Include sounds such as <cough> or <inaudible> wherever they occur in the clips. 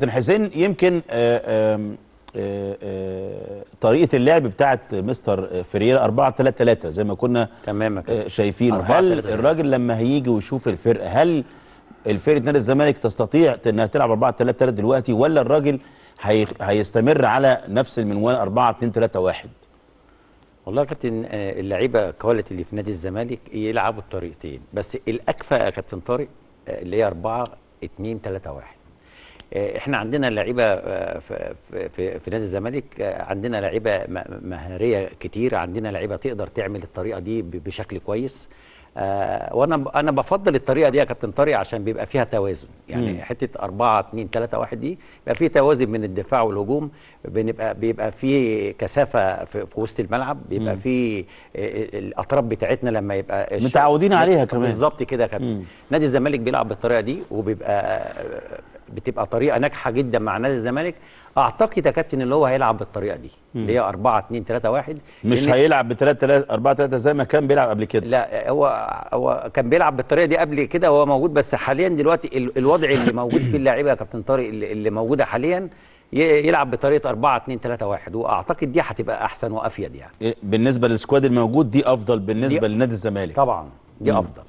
كابتن حسين يمكن آه، آه، آه، طريقه اللعب بتاعه مستر فريرا 4 3 3 زي ما كنا تماما شايفين هل الراجل لما هيجي ويشوف الفرقه هل الفرقه نادي الزمالك تستطيع انها تلعب 4 3 3 دلوقتي ولا الراجل هيستمر على نفس المنوال 4 2 3 1 والله يا كابتن اللعيبه كواليتي اللي في نادي الزمالك يلعبوا الطريقتين بس الاكفى يا كابتن طارق اللي هي 4 2 3 1 آه، احنا عندنا لعيبه آه، في, في, في نادي الزمالك آه، عندنا لعيبه مهاريه كتير عندنا لعيبه تقدر تعمل الطريقه دي بشكل كويس وانا انا بفضل الطريقه دي يا كابتن طارق عشان بيبقى فيها توازن يعني مم. حته 4 2 3 1 دي بيبقى فيه توازن بين الدفاع والهجوم بنبقى بيبقى فيه كثافه في, في وسط الملعب بيبقى مم. فيه الاطراف بتاعتنا لما يبقى متعودين عليها كمان بالظبط كده يا كابتن نادي الزمالك بيلعب بالطريقه دي وبيبقى بتبقى طريقه ناجحه جدا مع نادي الزمالك اعتقد يا كابتن ان هو هيلعب بالطريقه دي اللي هي 4 2 3 1 مش هيلعب ب 3 3 4 3 زي ما كان بيلعب قبل كده لا هو هو كان بيلعب بالطريقه دي قبل كده وهو موجود بس حاليا دلوقتي الوضع اللي موجود فيه اللاعيبه يا كابتن طارق اللي موجوده حاليا يلعب بطريقه 4 2 3 1 واعتقد دي هتبقى احسن وافيد يعني إيه، بالنسبه للسكواد الموجود دي افضل بالنسبه دي لنادي الزمالك طبعا دي افضل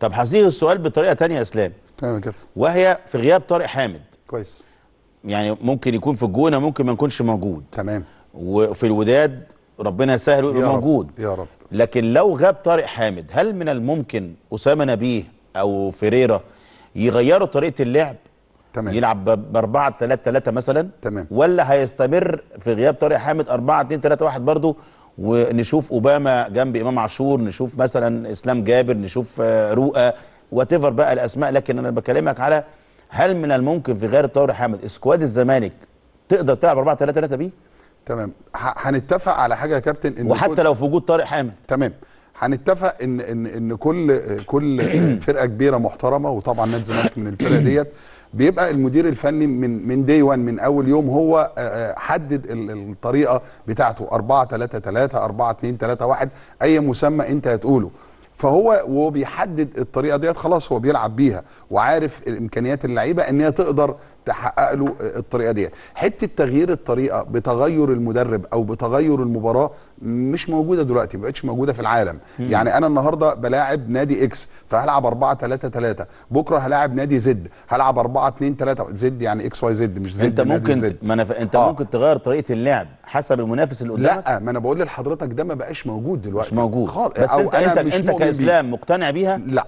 طب هصيغ السؤال بطريقه تانية يا اسلام تمام يا كابتن وهي في غياب طارق حامد كويس يعني ممكن يكون في الجونه ممكن ما يكونش موجود تمام وفي الوداد ربنا يسهل ويبقى موجود يا رب لكن لو غاب طارق حامد هل من الممكن اسامه نبيه او فيريرا يغيروا طريقه اللعب تمام يلعب ب 4 3 3 مثلا تمام ولا هيستمر في غياب طارق حامد 4 2 3 1 برضه ونشوف اوباما جنب امام عاشور نشوف مثلا اسلام جابر نشوف آه، رؤى واتيفر بقى الاسماء لكن انا بكلمك على هل من الممكن في غير طارق حامد اسكواد الزمالك تقدر تلعب 4 3 3 بيه تمام هنتفق على حاجه يا كابتن إن وحتى كل... لو في وجود طارق حامد تمام هنتفق ان ان ان كل كل <clears throat> فرقه كبيره محترمه وطبعا نادي الزمالك من الفرقه <clears throat> ديت بيبقى المدير الفني من من دي 1 من اول يوم هو حدد الطريقه بتاعته 4 3 3 4 2 3 1 اي مسمى انت هتقوله فهو وبيحدد الطريقه ديت خلاص هو بيلعب بيها وعارف الامكانيات اللعيبه ان هي تقدر تحقق له الطريقه ديت حته تغيير الطريقه بتغير المدرب او بتغير المباراه مش موجوده دلوقتي ما بقتش موجوده في العالم مم. يعني انا النهارده بلاعب نادي اكس فهلعب 4 3 3 بكره هلاعب نادي زد هلعب 4 2 3 زد يعني اكس واي زد مش زد انت ممكن زد. ما أنا ف... انت آه. ممكن تغير طريقه اللعب حسب المنافس اللي قدامك لا ما انا بقول لحضرتك ده ما بقاش موجود دلوقتي مش موجود خالص بس أو انت أنا انت, مش انت الاسلام مقتنع بيها لا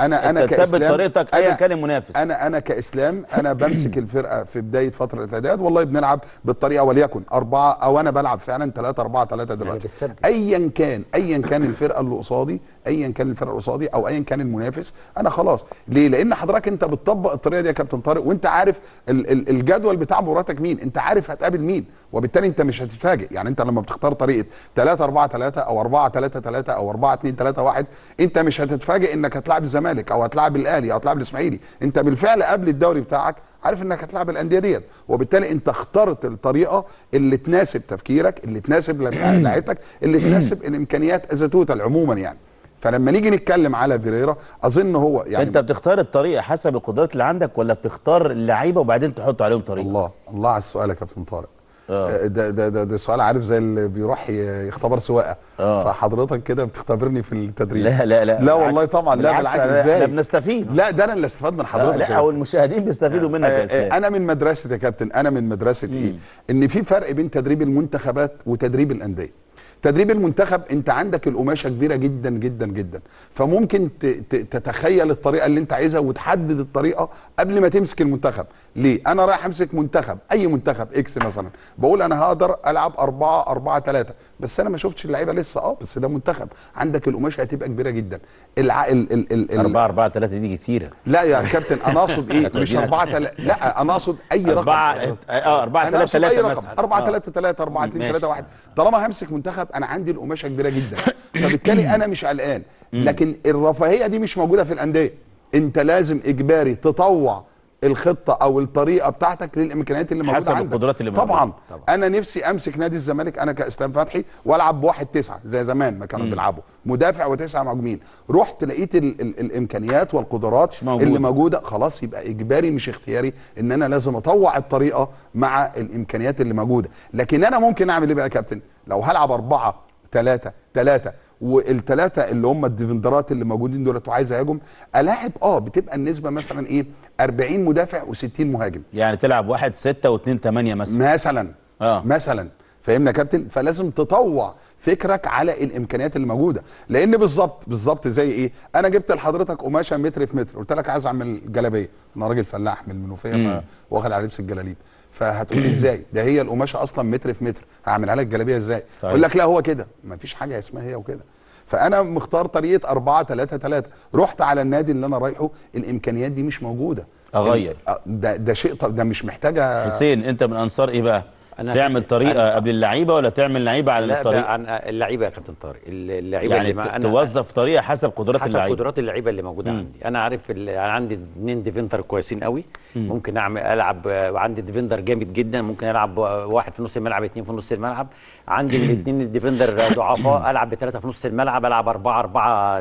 انا انا كاسلام تثبت طريقتك ايا كان المنافس انا انا كاسلام انا بمسك الفرقه في بدايه فتره الاعداد والله بنلعب بالطريقه وليكن أربعة او انا بلعب فعلا 3 4 3 دلوقتي ايا كان ايا كان الفرقه اللي قصادي ايا كان الفرقه اللي قصادي او ايا كان المنافس انا خلاص ليه لان حضرتك انت بتطبق الطريقه دي يا كابتن طارق وانت عارف الجدول بتاع مباراتك مين انت عارف هتقابل مين وبالتالي انت مش هتتفاجئ يعني انت لما بتختار طريقه 3 4 3 او 4 3 3 او 4 2 3 1 انت مش هتتفاجئ انك هتلاعب الزمالك الزمالك او هتلاعب الاهلي او هتلاعب الاسماعيلي انت بالفعل قبل الدوري بتاعك عارف انك هتلاعب الانديه ديت وبالتالي انت اخترت الطريقه اللي تناسب تفكيرك اللي تناسب <clears throat> لعيبتك اللي تناسب الامكانيات از توتال عموما يعني فلما نيجي نتكلم على فيريرا اظن هو يعني انت بتختار الطريقه حسب القدرات اللي عندك ولا بتختار اللعيبه وبعدين تحط عليهم طريقه الله الله على السؤال يا كابتن طارق آه. آه، ده, ده ده ده سؤال عارف زي اللي بيروح يختبر سواقه آه. فحضرتك كده بتختبرني في التدريب لا لا لا لا والله طبعا لا بالعكس ازاي لا بنستفيد لا ده انا اللي استفاد من حضرتك لا او المشاهدين بيستفيدوا منك يا استاذ انا من مدرسه يا كابتن انا من مدرسه ايه ان في فرق بين تدريب المنتخبات وتدريب الانديه تدريب المنتخب انت عندك القماشه كبيره جدا جدا جدا فممكن تتخيل الطريقه اللي انت عايزها وتحدد الطريقه قبل ما تمسك المنتخب ليه انا رايح امسك منتخب اي منتخب اكس مثلا بقول انا هقدر العب 4 4 3 بس انا ما شفتش اللعيبه لسه اه بس ده منتخب عندك القماشه هتبقى كبيره جدا الع... ال... ال... ال... 4 4 3 دي كتيره لا يا كابتن انا اقصد ايه مش 4 <laughs> 3 لا انا اقصد اي رقم 4 اه 4 3 3 مثلا 4 3 3 4 2 3 1 طالما همسك منتخب انا عندي القماشه كبيره جدا فبالتالي انا مش قلقان لكن الرفاهيه دي مش موجوده في الانديه انت لازم اجباري تطوع الخطه او الطريقه بتاعتك للامكانيات اللي موجوده حسب عندك القدرات اللي موجوده طبعا, طبعا انا نفسي امسك نادي الزمالك انا كاسلام فتحي والعب بواحد تسعه زي زمان ما كانوا بيلعبوا مدافع وتسعه مهاجمين رحت لقيت الـ الـ الامكانيات والقدرات موجود. اللي موجوده خلاص يبقى اجباري مش اختياري ان انا لازم اطوع الطريقه مع الامكانيات اللي موجوده لكن انا ممكن اعمل ايه بقى يا كابتن لو هلعب اربعه ثلاثه ثلاثه والثلاثه اللي هم الديفندرات اللي موجودين دولت وعايز اهاجم الاعب اه بتبقى النسبه مثلا ايه 40 مدافع و60 مهاجم يعني تلعب واحد ستة و2 8 مثلا مثلا اه مثلا فهمنا يا كابتن فلازم تطوع فكرك على الامكانيات اللي موجوده لان بالظبط بالظبط زي ايه انا جبت لحضرتك قماشه متر في متر قلت لك عايز اعمل جلابيه انا راجل فلاح من المنوفيه واخد على لبس الجلاليب فهتقول لي ازاي ده هي القماشه اصلا متر في متر هعملها لك جلابيه ازاي اقول لك لا هو كده ما فيش حاجه اسمها هي وكده فانا مختار طريقه 4 3 3 رحت على النادي اللي انا رايحه الامكانيات دي مش موجوده اغير آه، ده ده شيء ده مش محتاجه حسين انت من انصار ايه بقى أنا تعمل طريقه أنا قبل اللعيبه ولا تعمل لعيبه على لا الطريقه؟ لا اللعيبه يا كابتن طارق اللعيبه يعني اللي توظف طريقه حسب قدرات اللعيبه حسب قدرات اللعيبه اللي موجوده مم. عندي انا عارف انا عندي اثنين ديفندر كويسين قوي مم. ممكن اعمل العب عندي ديفندر جامد جدا ممكن العب واحد في نص الملعب اثنين في نص الملعب عندي <clears throat> الاثنين ديفندر ضعفاء العب بثلاثه في نص الملعب العب 4 4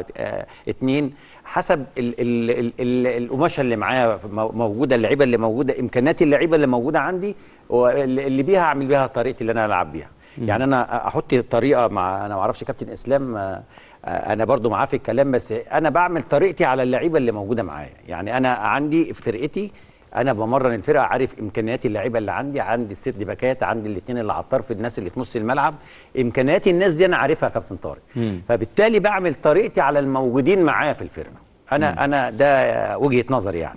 2 حسب القماشه اللي معايا موجوده اللعيبه اللي موجوده امكانيات اللعيبه اللي موجوده عندي اللي بيها اعمل بيها طريقتي اللي انا العب بيها يعني انا احط طريقه مع انا ما اعرفش كابتن اسلام انا برضو معاه في الكلام بس انا بعمل طريقتي على اللعيبه اللي موجوده معايا يعني انا عندي فرقتي انا بمرن الفرقه عارف امكانيات اللعيبه اللي عندي عندي الست باكات عندي الاثنين اللي على الطرف الناس اللي في نص الملعب امكانيات الناس دي انا عارفها يا كابتن طارق فبالتالي بعمل طريقتي على الموجودين معايا في الفرقه انا مم. انا ده وجهه نظري يعني